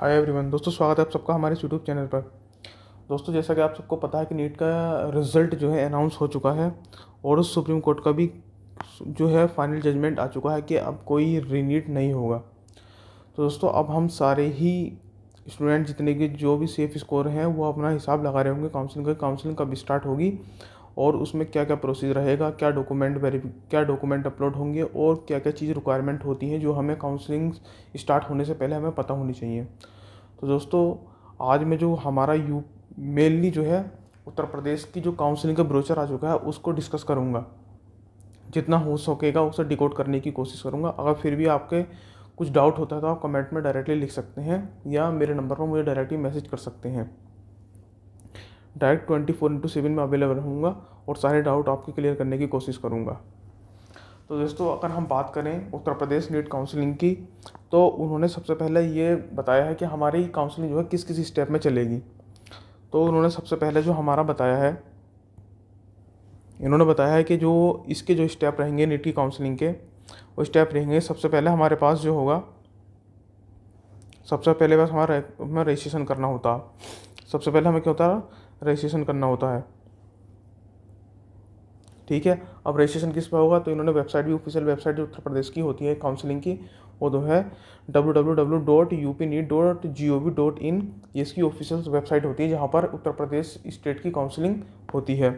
hi everyone दोस्तों स्वागत है आप सबका हमारे यूट्यूब चैनल पर दोस्तों जैसा कि आप सबको पता है कि नीट का रिज़ल्ट जो है अनाउंस हो चुका है और उस सुप्रीम कोर्ट का भी जो है फाइनल जजमेंट आ चुका है कि अब कोई रीनीट नहीं होगा तो दोस्तों अब हम सारे ही स्टूडेंट जितने के जो भी सेफ स्कोर हैं वो अपना हिसाब लगा रहे होंगे काउंसिलिंग का काउंसिलिंग कब स्टार्ट होगी और उसमें क्या क्या प्रोसीज रहेगा क्या डॉक्यूमेंट वेरी क्या डॉक्यूमेंट अपलोड होंगे और क्या क्या चीज़ रिक्वायरमेंट होती हैं जो हमें काउंसलिंग स्टार्ट होने से पहले हमें पता होनी चाहिए तो दोस्तों आज में जो हमारा यू मेनली जो है उत्तर प्रदेश की जो काउंसलिंग का ब्रोचर आ चुका है उसको डिस्कस करूँगा जितना हो सकेगा उसे डिकोड करने की कोशिश करूँगा अगर फिर भी आपके कुछ डाउट होता है तो आप कमेंट में डायरेक्टली लिख सकते हैं या मेरे नंबर पर मुझे डायरेक्टली मैसेज कर सकते हैं direct twenty four into seven में अवेलेबल रहूँगा और सारे डाउट आपके क्लियर करने की कोशिश करूँगा तो दोस्तों अगर हम बात करें उत्तर प्रदेश नीट काउंसलिंग की तो उन्होंने सबसे पहले ये बताया है कि हमारी काउंसलिंग जो है किस किस स्टेप में चलेगी तो उन्होंने सबसे पहले जो हमारा बताया है इन्होंने बताया है कि जो इसके जो स्टेप रहेंगे नीट की काउंसलिंग के वो स्टेप रहेंगे सबसे पहले हमारे पास जो होगा सबसे पहले बस हमारा रजिस्ट्रेशन करना होता सबसे पहले हमें क्या होता रजिस्ट्रेशन करना होता है ठीक है अब रजिस्ट्रेशन किस पर होगा तो इन्होंने वेबसाइट भी ऑफिशियल वेबसाइट जो उत्तर प्रदेश की होती है काउंसलिंग की वो तो है W W W dot U P NEET dot G O V dot in इसकी ऑफिशियल वेबसाइट होती है जहाँ पर उत्तर प्रदेश स्टेट की काउंसलिंग होती है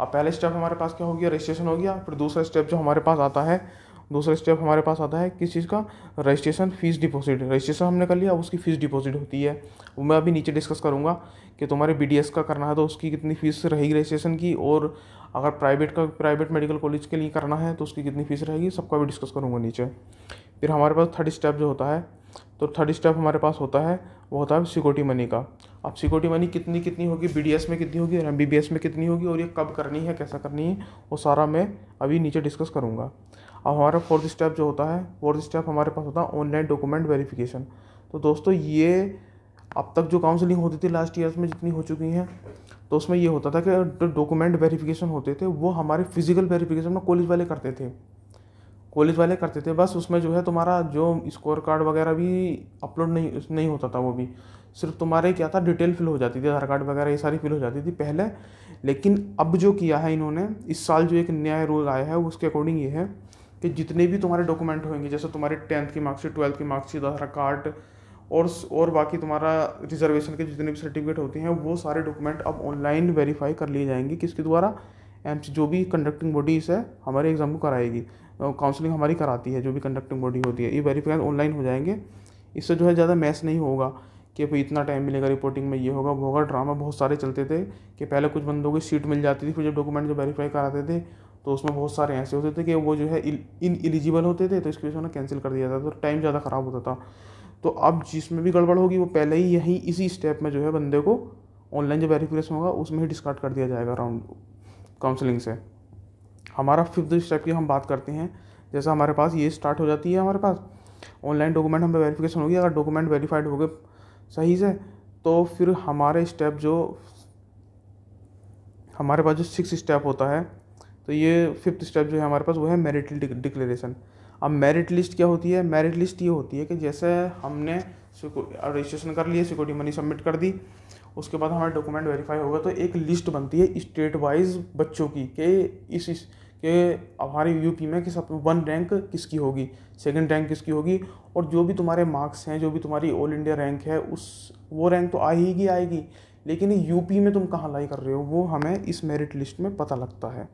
अब पहले स्टेप हमारे पास क्या हो गया रजिस्ट्रेशन हो गया फिर दूसरा स्टेप जो हमारे पास आता है दूसरा स्टेप हमारे पास आता है किस चीज़ का रजिस्ट्रेशन फीस डिपॉजिट रजिस्ट्रेशन हमने कर लिया उसकी फ़ीस डिपॉजिट होती है वो मैं अभी नीचे डिस्कस करूँगा कि तुम्हारे बी का करना है तो उसकी कितनी फ़ीस रहेगी रजिस्ट्रेशन की और अगर प्राइवेट का प्राइवेट मेडिकल कॉलेज के लिए करना है तो उसकी कितनी फ़ीस रहेगी सबका भी डिस्कस करूँगा नीचे फिर हमारे पास थर्ड स्टेप जो होता है तो थर्ड स्टेप हमारे पास होता है वो होता है सिक्योरिटी मनी का अब सिक्योरिटी मनी कितनी कितनी होगी बी में कितनी होगी और एम में कितनी होगी और ये कब करनी है कैसा करनी है वो सारा मैं अभी नीचे डिस्कस करूँगा अब हमारा फोर्थ स्टेप जो होता है फोर्थ स्टेप हमारे पास होता है ऑनलाइन डॉक्यूमेंट वेरिफिकेशन तो दोस्तों ये अब तक जो काउंसलिंग होती थी लास्ट ईयर्स में जितनी हो चुकी हैं तो उसमें ये होता था कि डॉक्यूमेंट वेरिफिकेशन होते थे वो हमारे फिजिकल वेरिफिकेशन ना कॉलेज वाले करते थे कॉलेज वाले करते थे बस उसमें जो है तुम्हारा जो स्कोर कार्ड वगैरह भी अपलोड नहीं नहीं होता था वो भी सिर्फ तुम्हारे क्या था डिटेल फिल हो जाती थी आधार कार्ड वगैरह ये सारी फिल हो जाती थी पहले लेकिन अब जो किया है इन्होंने इस साल जो एक नया रूल आया है उसके अकॉर्डिंग ये है कि जितने भी तुम्हारे डॉक्यूमेंट होंगे जैसे तुम्हारे टेंथ की मार्कशीट ट्वेल्थ की मार्कशीट आधार कार्ड और और बाकी तुम्हारा रिजर्वेशन के जितने भी सर्टिफिकेट होते हैं वो सारे डॉक्यूमेंट अब ऑनलाइन वेरीफाई कर लिए जाएंगे किसके द्वारा एम्स जो भी कंडक्टिंग बॉडीज़ है हमारे एग्ज़ाम को कराएगी काउंसलिंग हमारी कराती है जो भी कंडक्टिंग बॉडी होती है ये वेरीफाई ऑनलाइन हो जाएंगे इससे जो है ज़्यादा मैस नहीं होगा कि भाई इतना टाइम मिलेगा रिपोर्टिंग में ये होगा वो होगा ड्रामा बहुत सारे चलते थे कि पहले कुछ बंदों की सीट मिल जाती थी फिर जब डॉक्यूमेंट जो वेरीफाई कराते थे तो उसमें बहुत सारे ऐसे होते थे कि वो जो है इन एलिजिबल होते थे तो इसकी वजह से उन्हें कैंसिल कर दिया जाता था तो टाइम ज़्यादा ख़राब होता था तो अब जिसमें भी गड़बड़ होगी वो पहले ही यही इसी स्टेप में जो है बंदे को ऑनलाइन जो वेरिफिकेशन होगा उसमें ही डिस्कार्ड कर दिया जाएगा राउंड काउंसलिंग से हमारा फिफ्थ स्टेप की हम बात करते हैं जैसा हमारे पास ये स्टार्ट हो जाती है हमारे पास ऑनलाइन डॉक्यूमेंट हमें वेरीफिकेशन होगी अगर डॉक्यूमेंट वेरीफाइड हो गए सही से तो फिर हमारे स्टेप जो हमारे पास जो सिक्स स्टेप होता है तो ये फिफ्थ स्टेप जो है हमारे पास वो है मेरिटल डिक्लेरेशन अब मेरिट लिस्ट क्या होती है मेरिट लिस्ट ये होती है कि जैसे हमने रजिस्ट्रेशन कर लिए सिक्योरिटी मनी सबमिट कर दी उसके बाद हमारे डॉक्यूमेंट वेरीफाई होगा तो एक लिस्ट बनती है स्टेट वाइज बच्चों की कि इस, इस के हमारे यूपी में किस वन रैंक किसकी होगी सेकंड रैंक किसकी होगी और जो भी तुम्हारे मार्क्स हैं जो भी तुम्हारी ऑल इंडिया रैंक है उस वो रैंक तो ही आएगी लेकिन यूपी में तुम कहाँ लाई कर रहे हो वो हमें इस मेरिट लिस्ट में पता लगता है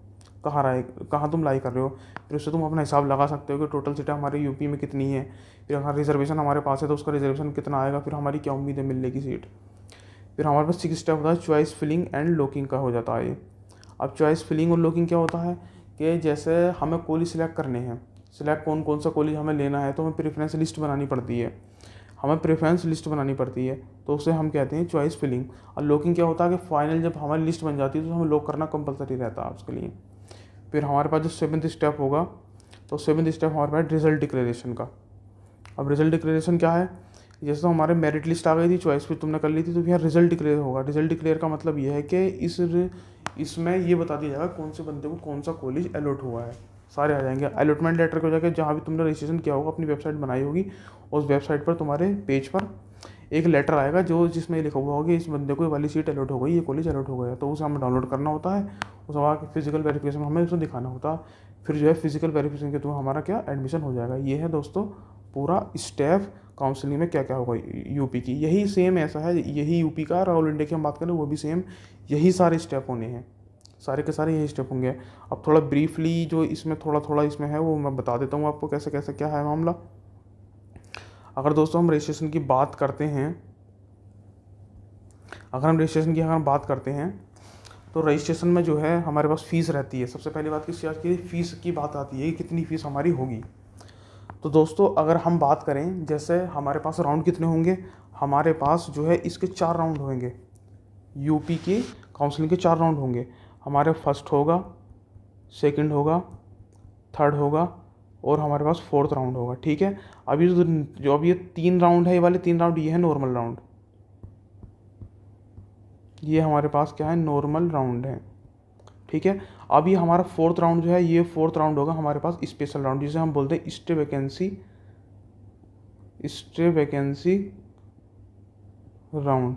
कहाँ राय कहाँ तुम लाई कर रहे हो फिर उससे तुम अपना हिसाब लगा सकते हो कि टोटल सीटें हमारे यूपी में कितनी है फिर अगर रिजर्वेशन हमारे पास है तो उसका रिजर्वेशन कितना आएगा फिर हमारी क्या उम्मीद है मिलने की सीट फिर हमारे पास सिक्स स्टेप होता है चॉइस फिलिंग एंड लॉकिंग का हो जाता है ये अब चॉइस फिलिंग और लॉकिंग क्या होता है कि जैसे हमें कॉलेज सिलेक्ट करने हैं सिलेक्ट कौन कौन सा कॉलेज हमें लेना है तो हमें प्रेफरेंस लिस्ट बनानी पड़ती है हमें प्रेफरेंस लिस्ट बनानी पड़ती है तो उसे हम कहते हैं चॉइस फिलिंग और लॉकिंग क्या होता है कि फाइनल जब हमारी लिस्ट बन जाती है तो हमें लॉक करना कंपलसरी रहता है उसके लिए फिर हमारे पास जो सेवन्थ स्टेप होगा तो सेवन्थ स्टेप हमारे पास रिजल्ट डिक्लेरेशन का अब रिजल्ट डिक्लेरेशन क्या है जैसे तो हमारे मेरिट लिस्ट आ गई थी चॉइस फिर तुमने कर ली थी तो यहाँ रिजल्ट डिक्लेयर होगा रिजल्ट डिक्लेयर का मतलब यह है कि इस इसमें ये बता दिया जाएगा कौन से बंदे को कौन सा कॉलेज अलॉट हुआ है सारे आ जाएंगे अलॉटमेंट लेटर को जाकर जहाँ भी तुमने रजिस्ट्रेशन किया होगा अपनी वेबसाइट बनाई होगी उस वेबसाइट पर तुम्हारे पेज पर एक लेटर आएगा जो जिसमें लिखा हुआ होगा इस बंदे को ये वाली सीट अलॉट हो गई ये कॉलेज अलॉट हो गया तो उसे हमें डाउनलोड करना होता है उसे वहाँ फिजिकल वेरिफिकेशन हमें उसको दिखाना होता है फिर जो है फिजिकल वेरिफिकेशन के थ्रू हमारा क्या एडमिशन हो जाएगा ये है दोस्तों पूरा स्टेप काउंसलिंग में क्या क्या होगा यूपी की यही सेम ऐसा है यही यूपी का और ऑल इंडिया की हम बात करें वो भी सेम यही सारे स्टेप होने हैं सारे के सारे यही स्टेप होंगे अब थोड़ा ब्रीफली जो इसमें थोड़ा थोड़ा इसमें है वो मैं बता देता हूँ आपको कैसे कैसे क्या है मामला अगर दोस्तों हम रजिस्ट्रेशन की बात करते हैं अगर हम रजिस्ट्रेशन की अगर हम बात करते हैं तो रजिस्ट्रेशन में जो है हमारे पास फ़ीस रहती है सबसे पहली बात तो किस की फ़ीस की बात आती है कि कितनी फ़ीस हमारी होगी तो दोस्तों अगर हम बात करें जैसे हमारे पास राउंड कितने होंगे हमारे पास जो है इसके चार राउंड होंगे यूपी की काउंसलिंग के चार राउंड होंगे हमारे फर्स्ट होगा सेकंड होगा थर्ड होगा और हमारे पास फोर्थ राउंड होगा ठीक है अभी जो जो अभी ये तीन राउंड है ये वाले तीन राउंड ये है नॉर्मल राउंड ये हमारे पास क्या है नॉर्मल राउंड है ठीक है अभी हमारा फोर्थ राउंड जो है ये फोर्थ राउंड होगा हमारे पास स्पेशल राउंड जिसे हम बोलते हैं stay vacancy stay vacancy round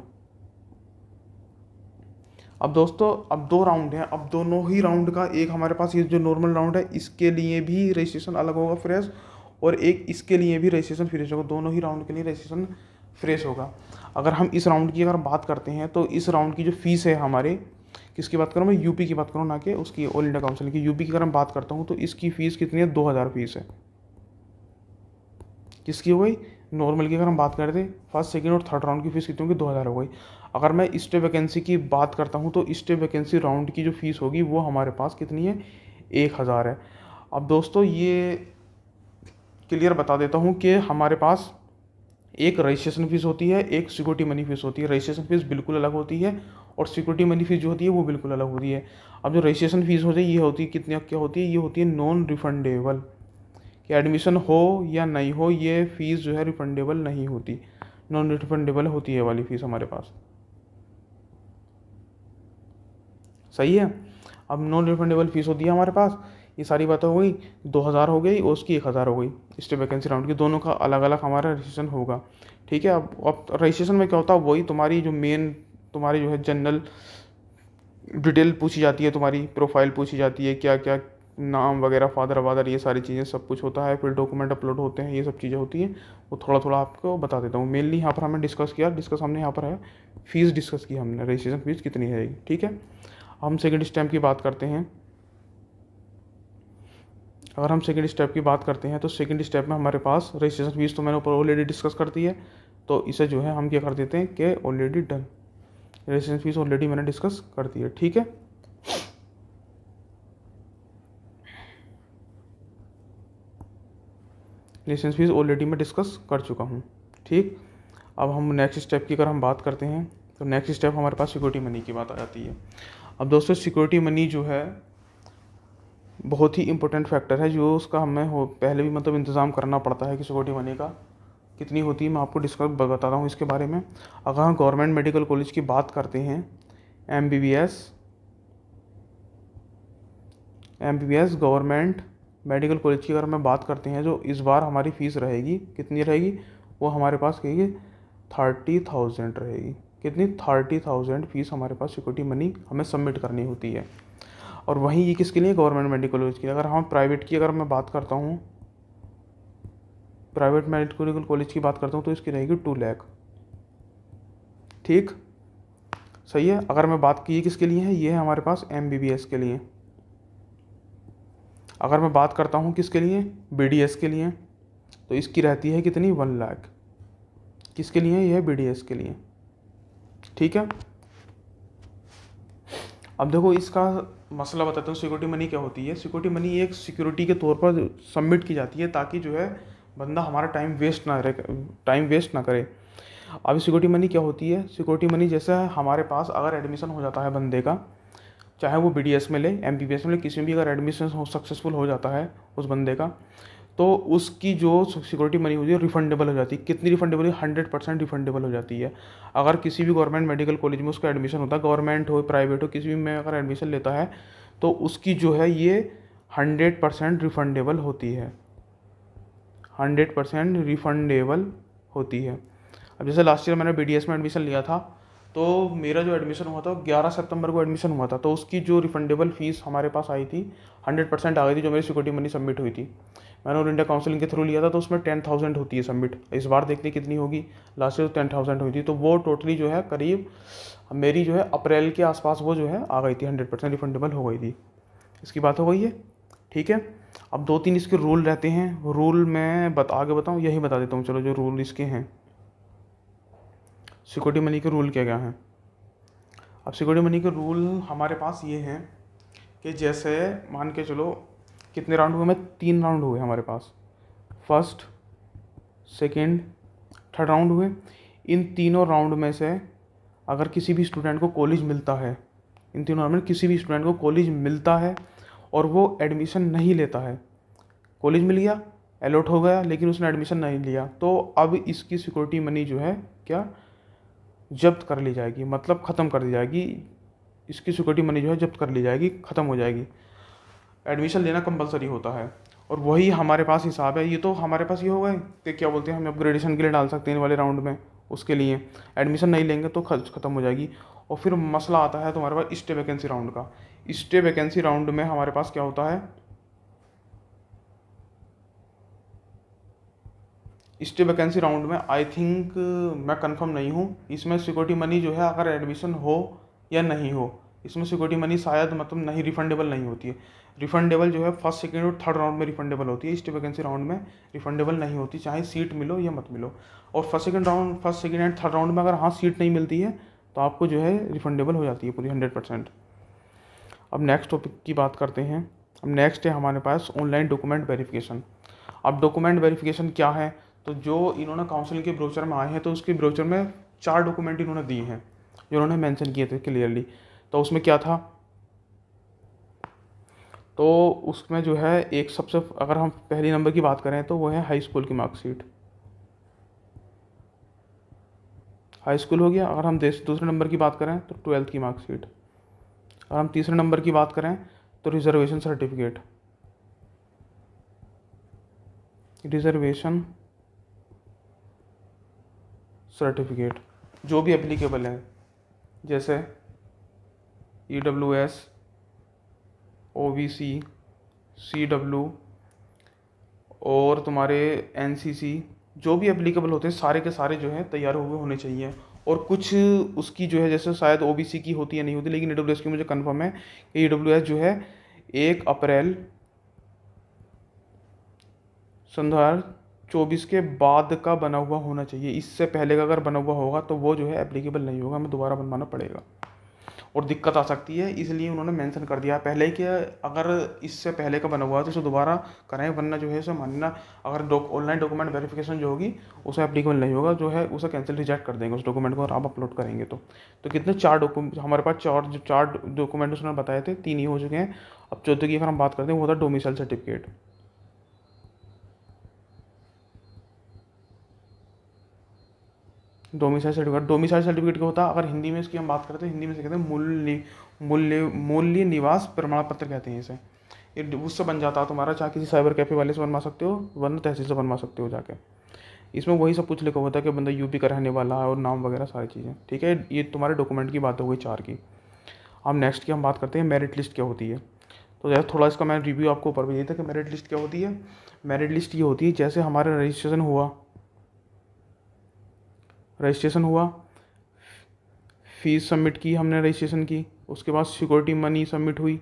अब दोस्तों अब दो राउंड हैं अब दोनों ही राउंड का एक हमारे पास ये जो नॉर्मल राउंड है इसके लिए भी रजिस्ट्रेशन अलग होगा फ्रेश और एक इसके लिए भी रजिस्ट्रेशन फ्रेश होगा दोनों ही राउंड के लिए रजिस्ट्रेशन फ्रेश होगा अगर हम इस राउंड की अगर बात करते हैं तो इस राउंड की जो फीस है हमारे किसकी बात करूँ मैं यूपी की बात करूँ ना कि उसकी ऑल इंडिया काउंसिल की यूपी की अगर मैं बात करता हूँ तो इसकी फ़ीस कितनी है दो हज़ार फीस है किसकी हो गई नॉर्मल की अगर हम बात करते फर्स्ट सेकेंड और थर्ड राउंड की फीस कितनी होगी दो हज़ार हो गई अगर मैं स्टे वैकेंसी की बात करता हूँ तो स्टे वैकेंसी राउंड की जो फ़ीस होगी वो हमारे पास कितनी है एक हज़ार है अब दोस्तों ये क्लियर बता देता हूँ कि हमारे पास एक रजिस्ट्रेशन फ़ीस होती है एक सिक्योरिटी मनी फ़ीस होती है रजिस्ट्रेशन फ़ीस बिल्कुल अलग होती है और सिक्योरिटी मनी फ़ीस जो होती है वो बिल्कुल अलग होती है अब जो रजिस्ट्रेशन फ़ीस होती है ये होती है कितनी क्या होती है ये होती है नॉन रिफंडेबल कि एडमिशन हो या नहीं हो ये फ़ीस जो है रिफंडेबल नहीं होती नॉन रिफंडेबल होती है वाली फ़ीस हमारे पास सही है अब नॉन रिफंडेबल फीस होती है हमारे पास ये सारी बातें हो गई दो हज़ार हो गई और उसकी एक हज़ार हो गई स्टेट वैकेंसी राउंड की दोनों का अलग अलग हमारा रजिस्ट्रेशन होगा ठीक है अब अब रजिस्ट्रेशन में क्या होता है वही तुम्हारी जो मेन तुम्हारी जो है जनरल डिटेल पूछी जाती है तुम्हारी प्रोफाइल पूछी जाती है क्या क्या नाम वगैरह फादर वादर ये सारी चीज़ें सब कुछ होता है फिर डॉक्यूमेंट अपलोड होते हैं ये सब चीज़ें होती हैं वो थोड़ा थोड़ा आपको बता देता हूँ मेनली यहाँ पर हमने डिस्कस किया डिस्कस हमने यहाँ पर है फीस डिस्कस की हमने रजिस्ट्रेशन फीस कितनी रहेगी ठीक है हम सेकेंड स्टेप की बात करते हैं अगर हम सेकेंड स्टेप की बात करते हैं तो सेकेंड स्टेप में हमारे पास रजिस्ट्रेशन फीस तो मैंने ऊपर ऑलरेडी डिस्कस कर दी है तो इसे जो है हम क्या कर देते हैं कि already done registration fees already मैंने डिस्कस कर दी है ठीक है लाइसेंस फीस ऑलरेडी मैं डिस्कस कर चुका हूँ ठीक अब हम नेक्स्ट स्टेप की अगर हम बात करते हैं तो नेक्स्ट स्टेप हमारे पास सिक्योरिटी मनी की बात आ जाती है अब दोस्तों सिक्योरिटी मनी जो है बहुत ही इम्पोर्टेंट फैक्टर है जो उसका हमें हो पहले भी मतलब इंतज़ाम करना पड़ता है कि सिक्योरिटी मनी का कितनी होती है मैं आपको डिस्कस बता रहा हूँ इसके बारे में अगर हम गवर्नमेंट मेडिकल कॉलेज की बात करते हैं M B B S M B B S government medical college की अगर मैं बात करते हैं जो इस बार हमारी फ़ीस रहेगी कितनी रहेगी वो हमारे पास कहेगी थर्टी थाउजेंड रहेगी कितनी थर्टी थाउजेंड फीस हमारे पास सिक्योरिटी मनी हमें सबमिट करनी होती है और वहीं ये किसके लिए गवर्नमेंट मेडिकल कॉलेज की अगर हम प्राइवेट की अगर मैं बात करता हूँ प्राइवेट मेडिकल कॉलेज की बात करता हूँ तो इसकी रहेगी टू लैख ठीक सही है अगर मैं बात की किसके लिए है ये है हमारे पास एम के लिए अगर मैं बात करता हूँ किसके लिए बी के लिए तो इसकी रहती है कितनी वन लाख किसके लिए यह है बी के लिए ठीक है अब देखो इसका मसला बताता हूँ सिक्योरिटी मनी क्या होती है सिक्योरिटी मनी एक सिक्योरिटी के तौर पर सबमिट की जाती है ताकि जो है बंदा हमारा टाइम वेस्ट ना रहे टाइम वेस्ट ना करे अब सिक्योरिटी मनी क्या होती है सिक्योरिटी मनी जैसा हमारे पास अगर एडमिशन हो जाता है बंदे का चाहे वो बी में ले एम में ले किसी में भी अगर एडमिशन हो सक्सेसफुल हो जाता है उस बंदे का तो उसकी जो सिक्योरिटी मनी होती है रिफंडेबल हो जाती है कितनी रिफंडेबल है हंड्रेड परसेंट रिफंडेबल हो जाती है अगर किसी भी गवर्नमेंट मेडिकल कॉलेज में उसका एडमिशन होता है गवर्नमेंट हो प्राइवेट हो किसी भी में अगर एडमिशन लेता है तो उसकी जो है ये हंड्रेड परसेंट रिफंडेबल होती है हंड्रेड परसेंट रिफंडेबल होती है अब जैसे लास्ट ईयर मैंने बी में एडमिशन लिया था तो मेरा जो एडमिशन हुआ था ग्यारह सितंबर को एडमिशन हुआ था तो उसकी जो रिफंडेबल फीस हमारे पास आई थी हंड्रेड परसेंट आ गई थी जो मेरी सिक्योरिटी मनी सबमिट हुई थी मैंने और इंडिया काउंसिलिंग के थ्रू लिया था तो उसमें टेन थाउजेंड होती है सबमिट इस बार देखते कितनी होगी लास्ट ईयर टेन थाउजेंड हुई थी तो वो टोटली जो है करीब मेरी जो है अप्रैल के आसपास वो जो है आ गई थी हंड्रेड परसेंट रिफंडेबल हो गई थी इसकी बात हो गई है ठीक है अब दो तीन इसके रूल रहते हैं रूल मैं बता आगे बताऊँ यही बता देता हूँ चलो जो रूल इसके हैं सिक्योरिटी मनी के रूल क्या क्या हैं अब सिक्योरिटी मनी के रूल हमारे पास ये हैं कि जैसे मान के चलो कितने राउंड हुए हमें तीन राउंड हुए हमारे पास फर्स्ट सेकेंड थर्ड राउंड हुए इन तीनों राउंड में से अगर किसी भी स्टूडेंट को कॉलेज मिलता है इन तीनों राउंड में किसी भी स्टूडेंट को कॉलेज मिलता है और वो एडमिशन नहीं लेता है कॉलेज मिल गया अलॉट हो गया लेकिन उसने एडमिशन नहीं लिया तो अब इसकी सिक्योरिटी मनी जो है क्या जब्त कर ली जाएगी मतलब ख़त्म कर दी जाएगी इसकी सिक्योरिटी मनी जो है जब्त कर ली जाएगी ख़त्म हो जाएगी एडमिशन लेना कंपलसरी होता है और वही हमारे पास हिसाब है ये तो हमारे पास ये हो गए कि क्या बोलते हैं हम अपग्रेडेशन के लिए डाल सकते हैं इन वाले राउंड में उसके लिए एडमिशन नहीं लेंगे तो खर्च खत्म हो जाएगी और फिर मसला आता है तुम्हारे पास स्टे वैकेंसी राउंड का स्टे वैकेंसी राउंड में हमारे पास क्या होता है स्टे वैकेंसी राउंड में आई थिंक मैं कंफर्म नहीं हूँ इसमें सिक्योरिटी मनी जो है अगर एडमिशन हो या नहीं हो इसमें सिक्योरिटी मनी शायद मतलब नहीं रिफंडेबल नहीं होती है रिफंडेबल जो है फर्स्ट सेकेंड और थर्ड राउंड में रिफंडेबल होती है इस वैकेंसी राउंड में रिफंडेबल नहीं होती चाहे सीट मिलो या मत मिलो और first second round first second and third round में अगर हाँ सीट नहीं मिलती है तो आपको जो है रिफंडेबल हो जाती है पूरी हंड्रेड परसेंट अब नेक्स्ट टॉपिक की बात करते हैं अब नेक्स्ट है हमारे पास ऑनलाइन डॉक्यूमेंट वेरिफिकेशन अब डॉक्यूमेंट वेरिफिकेशन क्या है तो जो इन्होंने काउंसिल के ब्रोचर में आए हैं तो उसके ब्रोचर में चार डॉक्यूमेंट इन्होंने दिए हैं जो इन्होंने मैंशन किए थे क्लियरली तो उसमें क्या था तो उसमें जो है एक सबसे अगर हम पहले नंबर की बात करें तो वो है हाई स्कूल की मार्कशीट हाई स्कूल हो गया अगर हम दूसरे नंबर की बात करें तो ट्वेल्थ की मार्कशीट अगर हम तीसरे नंबर की बात करें तो रिजर्वेशन सर्टिफिकेट रिजर्वेशन सर्टिफिकेट जो भी एप्लीकेबल है जैसे E W S O B C C W और तुम्हारे एन सी सी जो भी एप्लीकेबल होते हैं सारे के सारे जो हैं तैयार हुए होने चाहिए और कुछ उसकी जो है जैसे शायद ओ बी सी की होती है नहीं होती लेकिन ई डब्ल्यू एस की मुझे कन्फर्म है कि ई डब्ल्यू एस जो है एक अप्रैल सन दो हज़ार चौबीस के बाद का बना हुआ होना चाहिए इससे पहले का अगर बना हुआ होगा तो वो जो है एप्लीकेबल नहीं होगा हमें दोबारा बनवाना पड़ेगा और दिक्कत आ सकती है इसलिए उन्होंने मेंशन कर दिया पहले कि अगर इससे पहले का बना हुआ है तो उसे दोबारा कराएं वरना जो है उसे मानना अगर डॉक ऑनलाइन डॉक्यूमेंट वेरिफिकेशन जो होगी उसे एप्लीकेबल नहीं होगा जो है उसे कैंसिल रिजेक्ट कर देंगे उस डॉक्यूमेंट को और आप अपलोड करेंगे तो तो कितने चार डॉक्यूमेंट हमारे पास चार जो चार डॉक्यूमेंट उसने बताए थे तीन ही हो चुके हैं अब चौथे की अगर हम बात करते हैं वो था domicile certificate domicile certificate domicile certificate क्या होता है अगर हिंदी में इसकी हम बात करते हैं हिंदी में से कहते हैं मूल्य मूल्य मूल्य निवास प्रमाण पत्र कहते हैं इसे ये उससे बन जाता है तुम्हारा चाहे किसी साइबर कैफे वाले से बनवा सकते हो वरना तहसील से बनवा सकते हो जाके इसमें वही सब कुछ लिखा होता है कि बंदा यूपी का रहने वाला है और नाम वगैरह सारी चीज़ें ठीक है ये तुम्हारे डॉक्यूमेंट की बात हो गई चार की अब नेक्स्ट की हम बात करते हैं मेरिट लिस्ट क्या होती है तो जैसे थोड़ा इसका मैंने रिव्यू आपको ऊपर भी दिया था कि मेरिट लिस्ट क्या होती है मेरिट लिस्ट ये होती है जैसे हमारा रजिस्ट्रेशन हुआ रजिस्ट्रेशन हुआ फीस सबमिट की हमने रजिस्ट्रेशन की उसके बाद सिक्योरिटी मनी सबमिट हुई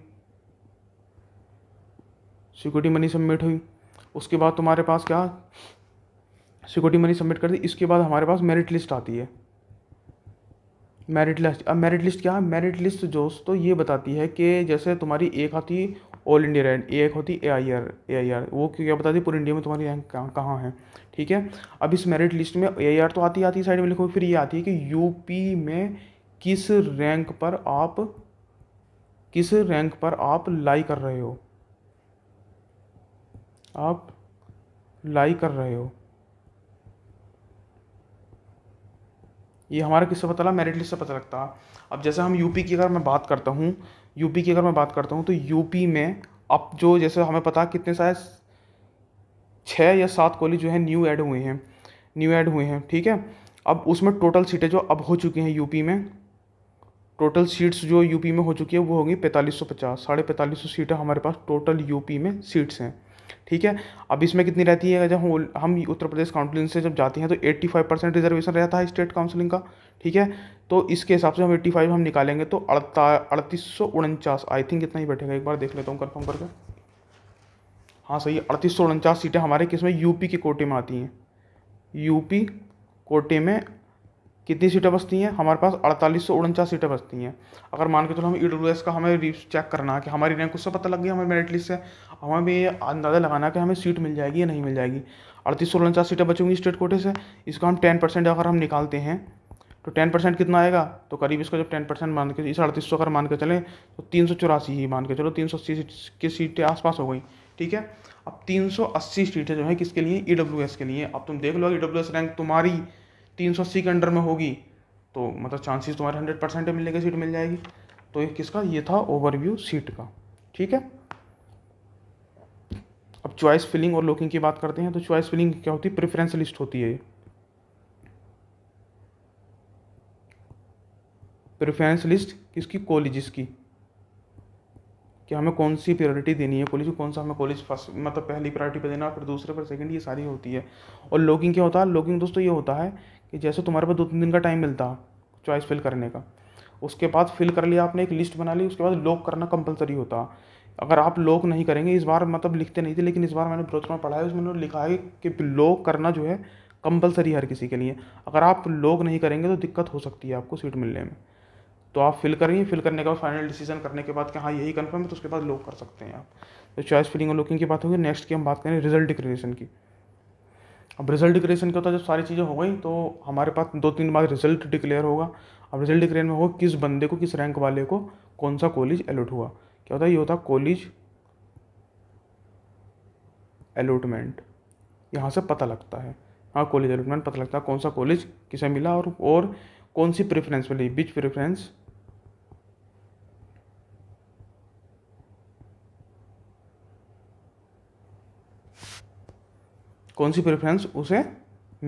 सिक्योरिटी मनी सबमिट हुई उसके बाद तुम्हारे पास क्या सिक्योरिटी मनी सबमिट कर दी इसके बाद हमारे पास मेरिट लिस्ट आती है मेरिट लिस्ट अब मेरिट लिस्ट क्या है मेरिट लिस्ट जो तो ये बताती है कि जैसे तुम्हारी एक आती ऑल इंडिया रैंक एक होती ए I R A I R वो क्या बताती है पूरे इंडिया में तुम्हारी रैंक कहाँ है ठीक है अब इस मेरिट लिस्ट में ए आर तो आती आती साइड में लिखो फिर ये आती है कि यूपी में किस रैंक पर आप किस रैंक पर आप लाई कर रहे हो आप लाई कर रहे हो ये हमारा किससे पता लगा मेरिट लिस्ट से पता लगता अब जैसे हम यूपी की अगर मैं बात करता हूँ यूपी की अगर मैं बात करता हूँ तो यूपी में अब जो जैसे हमें पता कितने सारे छः या सात कॉलेज जो है न्यू ऐड हुए हैं न्यू ऐड हुए हैं ठीक है अब उसमें टोटल सीटें जो अब हो चुकी हैं यूपी में टोटल सीट्स जो यूपी में हो चुकी है वो होगी पैंतालीस सौ पचास साढ़े पैंतालीस सौ सीटें हमारे पास टोटल यूपी में सीट्स हैं ठीक है अब इसमें कितनी रहती है जब हम, हम उत्तर प्रदेश काउंसिलिंग से जब जाते हैं तो 85 परसेंट रिजर्वेशन रहता है स्टेट काउंसिलिंग का ठीक है तो इसके हिसाब से हम 85 हम निकालेंगे तो अड़ता अड़तीस सौ उनचास आई थिंक इतना ही बैठेगा एक बार देख लेता हूँ कन्फर्म करके हाँ सही अड़तीस सौ उनचास सीटें हमारे किस में यूपी के कोटे में आती हैं यूपी कोटे में कितनी सीटें बचती हैं हमारे पास अड़तालीस सौ उनचास सीटें बचती हैं अगर मान के चलो हम ई डब्ल्यू एस का हमें चेक करना है कि हमारी रैंक उससे पता लग गई हमें मेरिट लिस्ट से हमें ये अंदाज़ा लगाना है कि हमें सीट मिल जाएगी या नहीं मिल जाएगी अड़तीस सौ उनचास सीटें बचेंगी स्टेट कोटे से इसका हम टेन परसेंट अगर हम निकालते हैं तो टेन परसेंट कितना आएगा तो करीब इसका जब टेन परसेंट मान के इस अड़तीस सौ अगर मान के चलें तो तीन सौ चौरासी ही मान के चलो तीन सौ अस्सी की सीटें आसपास हो गई ठीक है अब 380 सीटें जो है किसके लिए ई e के लिए अब तुम देख लो ई e रैंक तुम्हारी 380 के अंडर में होगी तो मतलब चांसेस तुम्हारे 100 परसेंट मिलने की सीट मिल जाएगी तो ये किसका ये था ओवरव्यू सीट का ठीक है अब चॉइस फिलिंग और लुकिंग की बात करते हैं तो चॉइस फिलिंग क्या होती है प्रेफरेंस लिस्ट होती है प्रेफरेंस लिस्ट किसकी कॉलेज की कि हमें कौन सी प्रायोरिटी देनी है कॉलेज को कौन सा हमें कॉलेज फर्स्ट मतलब पहली प्रायोरिटी पर देना फिर दूसरे पर सेकंड ये सारी होती है और लॉगिंग क्या होता है लॉगिंग दोस्तों ये होता है कि जैसे तुम्हारे पास दो तीन दिन का टाइम मिलता चॉइस फिल करने का उसके बाद फिल कर लिया आपने एक लिस्ट बना ली उसके बाद लॉक करना कंपलसरी होता अगर आप लॉक नहीं करेंगे इस बार मतलब लिखते नहीं थे लेकिन इस बार मैंने ब्रोच में पढ़ा है उसमें उन्होंने लिखा है कि लॉक करना जो है कंपलसरी हर किसी के लिए अगर आप लॉक नहीं करेंगे तो दिक्कत हो सकती है आपको सीट मिलने में तो आप फिल करिए फिल करने के बाद फाइनल डिसीजन करने के बाद कि हाँ यही कन्फर्म है तो उसके बाद लोग कर सकते हैं आप तो चॉइस फिलिंग और लुकिंग की बात होगी नेक्स्ट की हम बात करें रिजल्ट डिक्लेरेशन की अब रिजल्ट डिक्लेरेशन क्या होता है जब सारी चीज़ें हो गई तो हमारे पास दो तीन बाद रिजल्ट डिक्लेयर होगा अब रिजल्ट डिक्लेयर में होगा किस बंदे को किस रैंक वाले को कौन सा कॉलेज अलॉट हुआ क्या होता है ये होता है कॉलेज अलॉटमेंट यहाँ से पता लगता है हाँ कॉलेज अलॉटमेंट पता लगता है कौन सा कॉलेज किसे मिला और और कौन सी प्रेफरेंस मिली बिच प्रेफरेंस कौन सी प्रेफरेंस उसे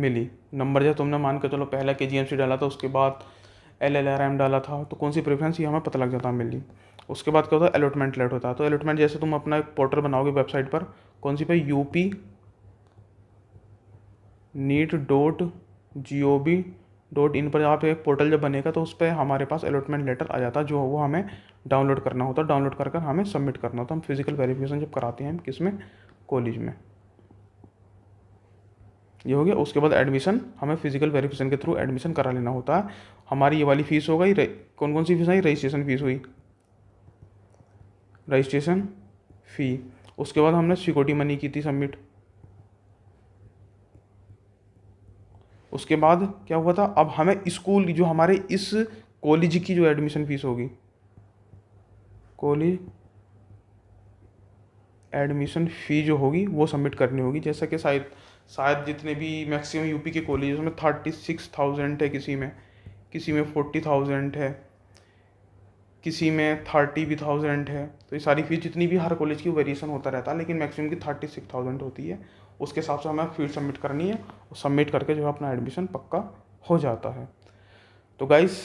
मिली नंबर जो तुमने मान के चलो पहला के जी डाला था उसके बाद एल एल आर एम डाला था तो कौन सी प्रेफरेंस ये हमें पता लग जाता मिली उसके बाद क्या होता है अलॉटमेंट लेट होता है तो अलॉटमेंट जैसे तुम अपना एक पोर्टल बनाओगे वेबसाइट पर कौन सी पे U P NEET dot G O B dot in पर आप एक पोर्टल जब बनेगा तो उस पर हमारे पास अलॉटमेंट लेटर आ जाता है जो वो हमें डाउनलोड करना होता है डाउनलोड कर कर हमें सबमिट करना होता है हम फिजिकल वेरिफिकेशन जब कराते हैं किस में कॉलेज में ये हो गया उसके बाद एडमिशन हमें फिजिकल वेरिफिकेशन के थ्रू एडमिशन करा लेना होता है हमारी ये वाली फ़ीस हो गई कौन कौन सी फीस आई रजिस्ट्रेशन फ़ीस हुई रजिस्ट्रेशन फ़ी उसके बाद हमने सिक्योरिटी मनी की थी सबमिट उसके बाद क्या हुआ था अब हमें स्कूल जो हमारे इस कॉलेज की जो एडमिशन फ़ीस होगी कॉलेज एडमिशन फ़ी जो होगी वो सबमिट करनी होगी जैसा कि शायद शायद जितने भी मैक्सिमम यूपी के कॉलेज में थर्टी सिक्स थाउजेंड है किसी में किसी में फोर्टी थाउजेंड है किसी में थर्टी भी थाउजेंड है तो ये सारी फीस जितनी भी हर कॉलेज की वेरिएशन होता रहता है लेकिन मैक्सिमम की थर्टी सिक्स थाउजेंड होती है उसके हिसाब से हमें फीस सबमिट करनी है और सबमिट करके जो है अपना एडमिशन पक्का हो जाता है तो गाइस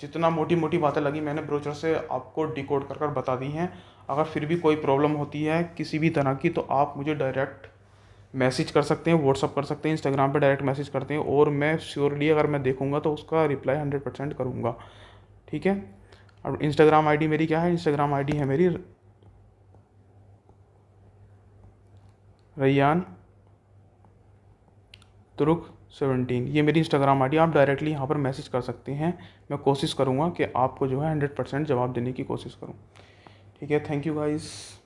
जितना मोटी मोटी बातें लगी मैंने ब्रोचर से आपको डिकोड कर कर बता दी हैं अगर फिर भी कोई प्रॉब्लम होती है किसी भी तरह की तो आप मुझे डायरेक्ट मैसेज कर सकते हैं व्हाट्सअप कर सकते हैं इंस्टाग्राम पर डायरेक्ट मैसेज करते हैं और मैं श्योरली अगर मैं देखूंगा तो उसका रिप्लाई हंड्रेड परसेंट करूँगा ठीक है अब इंस्टाग्राम आईडी मेरी क्या है इंस्टाग्राम आईडी है मेरी रैयान तुरुक सेवनटीन ये मेरी इंस्टाग्राम आई आप डायरेक्टली यहाँ पर मैसेज कर सकते हैं मैं कोशिश करूँगा कि आपको जो है हंड्रेड परसेंट जवाब देने की कोशिश करूँ ठीक है थैंक यू गाइज़